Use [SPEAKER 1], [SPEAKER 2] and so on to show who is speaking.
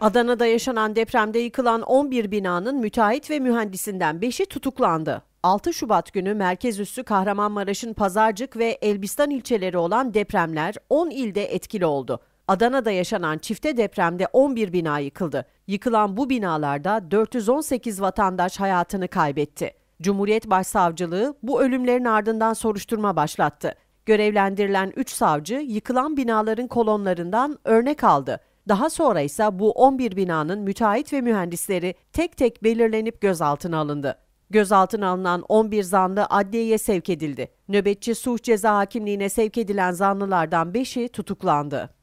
[SPEAKER 1] Adana'da yaşanan depremde yıkılan 11 binanın müteahhit ve mühendisinden 5'i tutuklandı. 6 Şubat günü merkez üssü Kahramanmaraş'ın Pazarcık ve Elbistan ilçeleri olan depremler 10 ilde etkili oldu. Adana'da yaşanan çifte depremde 11 bina yıkıldı. Yıkılan bu binalarda 418 vatandaş hayatını kaybetti. Cumhuriyet Başsavcılığı bu ölümlerin ardından soruşturma başlattı. Görevlendirilen 3 savcı yıkılan binaların kolonlarından örnek aldı. Daha sonra ise bu 11 binanın müteahhit ve mühendisleri tek tek belirlenip gözaltına alındı. Gözaltına alınan 11 zanlı adliyeye sevk edildi. Nöbetçi suç ceza hakimliğine sevk edilen zanlılardan 5'i tutuklandı.